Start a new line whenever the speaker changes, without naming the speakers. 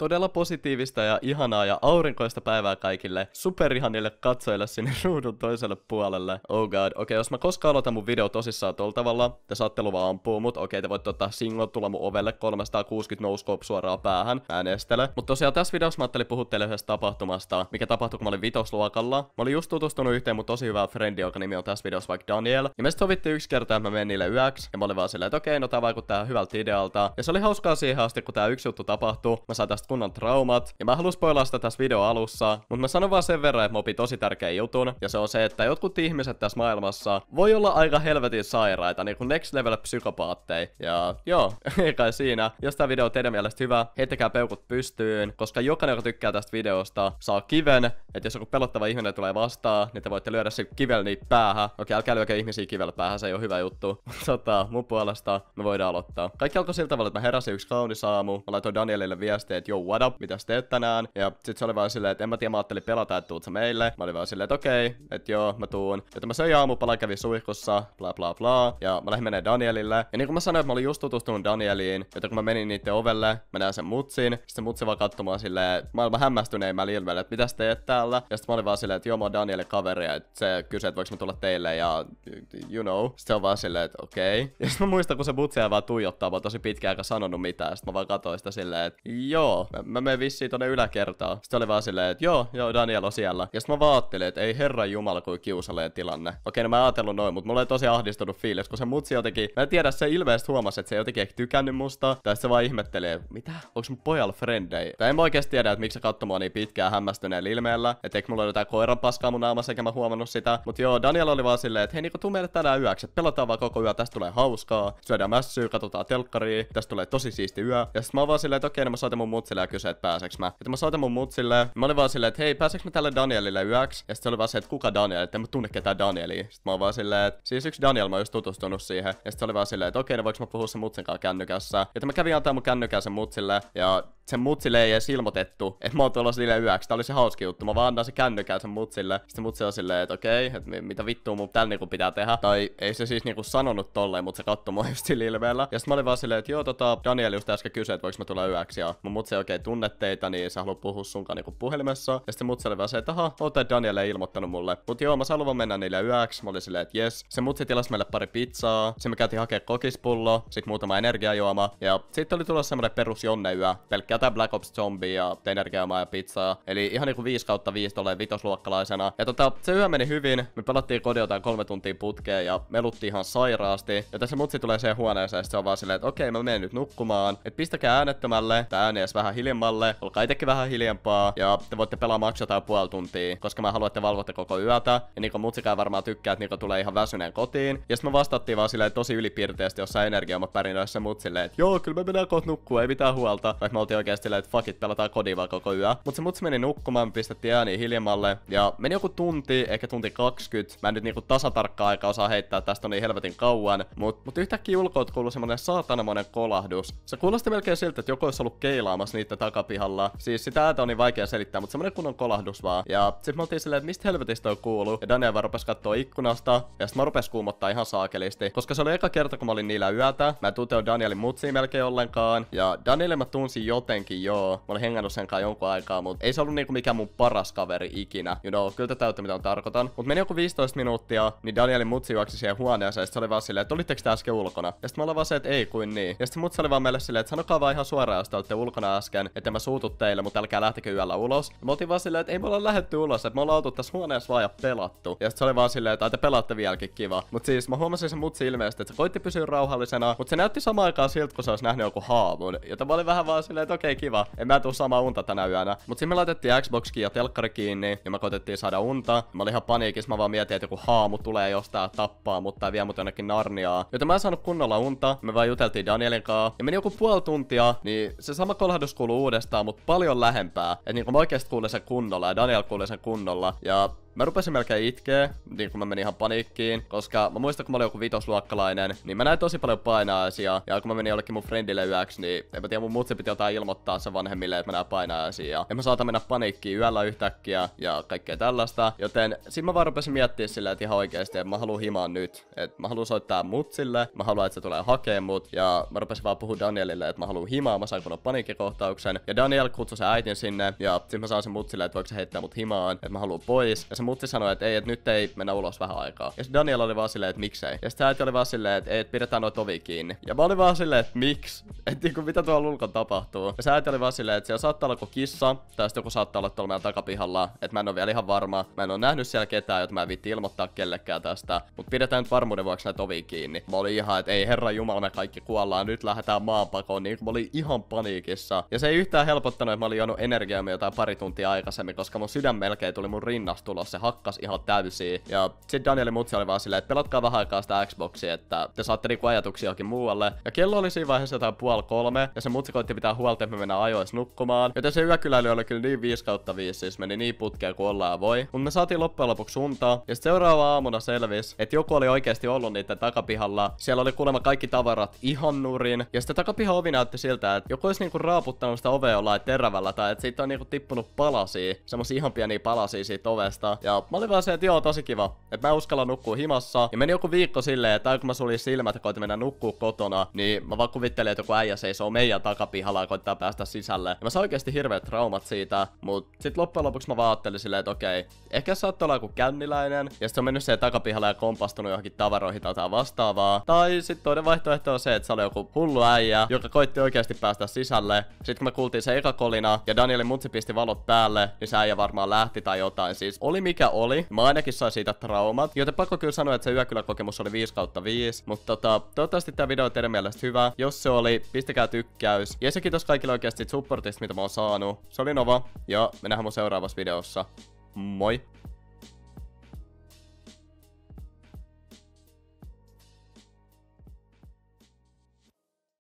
Todella positiivista ja ihanaa ja aurinkoista päivää kaikille superihanille katsojille sinne ruudun toiselle puolelle. Oh god, okei, okay, jos mä koskaan aloitan mun video tosissaan tuolla tavalla, te saatte luvan ampua mut, okei, okay, te voitte ottaa singot tulla mun ovelle 360 nouskop suoraan päähän, mä en estele. Mut tosiaan tässä videossa mä ajattelin puhua teille yhdestä tapahtumasta, mikä tapahtui kun mä olin vitosluokalla. Mä olin just tutustunut yhteen mun tosi hyvää friendi joka nimi on tässä videossa vaikka Daniel. Ja me sovittiin yksi kertaa että mä menin niille yöksi, ja mä olin vaan silleen, että okei, okay, no tää vaikuttaa hyvältä idealta. Ja se oli hauskaa siihen asti, kun tää yksi juttu tapahtuu. Mä saan tästä kunnon traumat. Ja mä haluan spoilaa sitä tässä video alussa, mutta mä sanon vaan sen verran, että mä opin tosi tärkeän jutun. Ja se on se, että jotkut ihmiset tässä maailmassa voi olla aika helvetin sairaita, niinku next level psykopaatteja. Ja joo, ei kai siinä. Jos tää video on teidän mielestä hyvä, heittäkää peukut pystyyn, koska jokainen, joka tykkää tästä videosta, saa kiven. Että jos joku pelottava ihminen tulee vastaan, niin te voitte lyödä se kivel niin päähän. Okei, älkää lyökää ihmisiä kivellä päähän, se ei ole hyvä juttu. Mutta tota, mun puolesta me voidaan aloittaa. Kaikki alkoi sillä tavalla, että mä heräsin yksi kaunis aamu, mä laitoin Danielille viesteet että Oh, what up, mitä teet tänään? Ja sit se oli vaan silleen, että en mä tiedä, mä ajattelin pelata, että tuut sä meille. Mä olin vaan silleen, että okei, okay, että joo, mä tuun. Joten mä söin aamupala, kävin suihkussa, bla bla bla. Ja mä lähdin menee Danielille. Ja niin kuin mä sanoin, että mä olin just tutustunut Danieliin, joten kun mä menin niiden ovelle, mä näin sen mutsin. Sitten se mutsi vaan katsomaan silleen maailman mä ilmeen, että mitä teet täällä. Ja sitten mä olin vaan silleen, että joo, mä oon Danielin kaveri, ja se kysyi, että voiko mä tulla teille, ja you know. Sitten se on vaan silleen, että okei. Okay. Ja sitten mä muistan, kun se mutsi vaan tuijottaa, mä oon tosi pitkään aika sanonut mitään. Sitten mä vaan katsoin sitä silleen, että joo, joo. Mä, mä menen vissiin tonne yläkertaan. Sitten oli vaan silleen, että joo, joo, Daniel on siellä. Ja sitten mä vaattelin, että ei herra jumala, kuin kiusalleen tilanne. Okei, no mä ajatellut noin, mutta mulla oli tosi ahdistunut fiilis, kun se mutsi jotenkin, mä en tiedä, se ilmeisesti huomasi, että se jotenkin ei tykännyt musta. Tai se vaan ihmettelee, mitä? Onks mun pojalla frendei? Tai en mä oikeasti tiedä, että miksi se katsoi mua niin pitkään hämmästyneellä ilmeellä. Että eikö mulla ole jotain koiran paskaa mun naamassa, eikä mä huomannut sitä. Mut joo, Daniel oli vaan silleen, että hei niinku tuu meille tänään yöksi, että pelataan vaan koko yö, tästä tulee hauskaa. Syödään mässyä, katsotaan telkkaria, tästä tulee tosi siisti yö. Ja sitten mä vaan silleen, että okei, okay, no mä soitan mun mutsille ja kysyin, että pääseks mä. Että mä soitan mun mut mutsille. Mä olin vaan silleen, että hei, pääseks mä tälle Danielille yöksi? Ja sitten se oli vaan se, että kuka Daniel, että en mä tunne ketään Danielia. Sitten mä olin vaan silleen, että siis yksi Daniel mä oon just tutustunut siihen. Ja sitten se oli vaan silleen, että okei, okay, no voiko mä puhua sen mutsen kanssa kännykässä. Ja että mä kävin antaa mun kännykän sen mutsille. Ja sen mutsille ei edes ilmoitettu, että mä oon tuolla sille yöksi. Tää oli se hauski juttu. Mä vaan annan se kännykään sen mutsille. Sitten mutsi on silleen, että okei, okay, että mitä vittua mun tän niinku pitää tehdä. Tai ei se siis niinku sanonut tolleen, mutta se katsoi mua just sillä ilmeellä. Ja sitten mä olin vaan silleen, että joo, tota, Daniel just äsken kysyi, että voiko mä tulla yöksi. Ja mun mutsi okei okay, tunne teitä, niin sä haluat puhua sunkaan niinku puhelimessa. Ja sitten mutsi oli vaan se, että aha, oot Daniel ei ilmoittanut mulle. Mutta joo, mä haluan mennä niille yöksi. Mä olin silleen, että jes. Se mutsi tilasi meille pari pizzaa. Sitten me käytiin hakea kokispullo, sit muutama energiajuoma. Ja sitten oli tulossa semmonen perus yö, pelkkää jotain Black Ops Zombie ja energiamaa ja pizzaa. Eli ihan niinku 5 kautta 5 tolleen vitosluokkalaisena. Ja tota, se yö meni hyvin. Me pelattiin kodin jotain kolme tuntia putkeen ja meluttiin ihan sairaasti. Ja tässä mutsi tulee siihen huoneeseen, ja se on vaan silleen, että okei, okay, mä menen nyt nukkumaan. Et pistäkää äänettömälle, tää ääni edes vähän hiljemmalle, olkaa itsekin vähän hiljempaa. Ja te voitte pelaa maksaa jotain puoli tuntia, koska mä haluan, että valvotte koko yötä. Ja niinku mutsikään varmaan tykkää, että niinku tulee ihan väsyneen kotiin. Ja sitten me vastattiin vaan silleen tosi ylipiirteesti, ylipiirteisesti jossain energiaamapärinöissä mut silleen, että joo, kyllä me mennään kohta nukkua, ei mitään huolta. Vaikka me oltiin oikeasti että fuck it, pelataan kodiva koko yö. Mutta se mutsi meni nukkumaan, me pistettiin ääni hiljemmalle ja meni joku tunti, ehkä tunti 20. Mä en nyt niinku tasatarkkaa aika osaa heittää tästä on niin helvetin kauan, mut, mut yhtäkkiä ulkoa kuului semmonen saatanamoinen kolahdus. Se kuulosti melkein siltä, että joku olisi ollut keilaamassa niitä takapihalla. Siis sitä ääntä on niin vaikea selittää, mutta semmonen kunnon kolahdus vaan. Ja sit me oltiin silleen, että mistä helvetistä on kuulu. Ja Daniel vaan rupesi katsoa ikkunasta, ja sit mä rupes kuumottaa ihan saakelisti. Koska se oli eka kerta, kun mä olin niillä yötä. Mä en Danielin mutsiin melkein ollenkaan. Ja Danielin mä tunsin jotain jotenkin joo. Mä olin hengannut sen kanssa jonkun aikaa, mutta ei se ollut niinku mikään mun paras kaveri ikinä. You know, kyllä täytyy mitä on tarkoitan. Mut meni joku 15 minuuttia, niin Danielin mutsi juoksi siihen huoneeseen, ja sit se oli vaan silleen, että olitteko te äsken ulkona? Ja sitten mä olin vaan se, että ei kuin niin. Ja sitten mutsi oli vaan meille silleen, että sanokaa vaan ihan suoraan, jos te olette ulkona äsken, että mä suutu teille, mutta älkää lähtekö yöllä ulos. Ja mä vaan silleen, että ei me olla lähetty ulos, että me ollaan oltu tässä huoneessa vaan ja pelattu. Ja sitten se oli vaan silleen, että te pelaatte vieläkin kiva. Mut siis mä huomasin sen mutsi ilmeisesti, että se koitti pysyä rauhallisena, mutta se näytti samaan aikaan siltä, kun se olisi nähnyt joku haavun. Joten mä olin vähän vaan silleen, että okei, okay, kiva. En mä tuu sama unta tänä yönä. Mut sitten me laitettiin Xboxkin ja telkkari kiinni, ja me koitettiin saada unta. Mä olin ihan paniikissa, mä vaan mietin, että joku haamu tulee jostain tappaa, mutta vie mut jonnekin narniaa. Joten mä en saanut kunnolla unta, me vaan juteltiin Danielin kanssa. Ja meni joku puoli tuntia, niin se sama kolhahdus kuuluu uudestaan, mutta paljon lähempää. Et niinku mä oikeesti kuulin sen kunnolla ja Daniel kuulee sen kunnolla. Ja Mä rupesin melkein itkeä, niin kun mä menin ihan paniikkiin, koska mä muistan, kun mä olin joku vitosluokkalainen, niin mä näin tosi paljon painajaisia, ja kun mä menin jollekin mun friendille yöksi, niin en mä tiedä, mun mutsi piti jotain ilmoittaa sen vanhemmille, että mä näen painajaisia, ja en mä saata mennä paniikkiin yöllä yhtäkkiä, ja kaikkea tällaista, joten siinä mä vaan rupesin miettiä silleen, että ihan oikeesti, että mä haluan himaa nyt, että mä haluan soittaa mutsille, mä haluan, että se tulee hakemaan mut, ja mä rupesin vaan puhua Danielille, että mä haluan himaa, mä saan paniikkikohtauksen, ja Daniel kutsui sen äitin sinne, ja sitten mä saan sen mutsille, että voiko se heittää mut himaan, että mä haluan pois, ja se mutsi sanoi, että ei, että nyt ei mennä ulos vähän aikaa. Ja Daniel oli vaan silleen, että miksei. Ja sitten äiti oli vaan silleen, että ei, että pidetään noin tovi kiinni. Ja mä olin vaan silleen, että miksi? Että niinku mitä tuolla ulkon tapahtuu. Ja sä äiti oli vaan silleen, että siellä saattaa olla kuin kissa, tai sitten joku saattaa olla tuolla meidän takapihalla. Että mä en ole vielä ihan varma. Mä en ole nähnyt siellä ketään, joten mä en viitti ilmoittaa kellekään tästä. Mut pidetään nyt varmuuden vuoksi näitä ovi kiinni. Mä olin ihan, että ei herra jumala, me kaikki kuollaan, nyt lähdetään maanpakoon. Niin mä olin ihan paniikissa. Ja se ei yhtään helpottanut, että mä olin energiaa jotain pari tuntia aikaisemmin, koska mun sydän melkein tuli mun rinnastulos se hakkas ihan täysin. Ja sitten Danieli Mutsi oli vaan silleen, että pelatkaa vähän aikaa sitä Xboxia, että te saatte niinku ajatuksia johonkin muualle. Ja kello oli siinä vaiheessa jotain puoli kolme, ja se Mutsi koitti pitää huolta, että me mennään ajoissa nukkumaan. Joten se yökyläily oli kyllä niin 5 kautta 5, siis meni niin putkea kuin ollaan voi. Mutta me saatiin loppujen lopuksi untaa, ja sitten seuraava aamuna selvisi, että joku oli oikeasti ollut niiden takapihalla. Siellä oli kuulemma kaikki tavarat ihan nurin, ja sitten takapiha ovi näytti siltä, että joku olisi niinku raaputtanut sitä ovea jollain terävällä, tai että siitä on niinku tippunut palasia, semmosia ihan pieniä palasia siitä ovesta. Ja mä olin vaan se, että joo, tosi kiva. Että mä uskalla nukkua himassa. Ja meni joku viikko silleen, että kun mä sulin silmät ja koitin mennä nukkua kotona, niin mä vaan kuvittelin, että joku äijä seisoo meidän takapihalla ja koittaa päästä sisälle. Ja mä saan oikeasti hirveät traumat siitä, mut sit loppujen lopuksi mä vaan ajattelin silleen, että okei, ehkä saattaa olla joku känniläinen, ja sitten on mennyt se takapihalla ja kompastunut johonkin tavaroihin tai vastaavaa. Tai sitten toinen vaihtoehto on se, että se oli joku hullu äijä, joka koitti oikeasti päästä sisälle. Sitten kun me kuultiin se eka kolina ja Danielin mutsi pisti valot päälle, niin se äijä varmaan lähti tai jotain. Siis oli mikä oli. Mä ainakin sain siitä traumat. Joten pakko kyllä sanoa, että se yökyläkokemus oli 5 kautta 5. Mutta tota, toivottavasti tämä video on teidän mielestä hyvä. Jos se oli, pistäkää tykkäys. Ja se kiitos kaikille oikeasti supportista, mitä mä oon saanut. Se oli Nova, ja me nähdään mun seuraavassa videossa. Moi!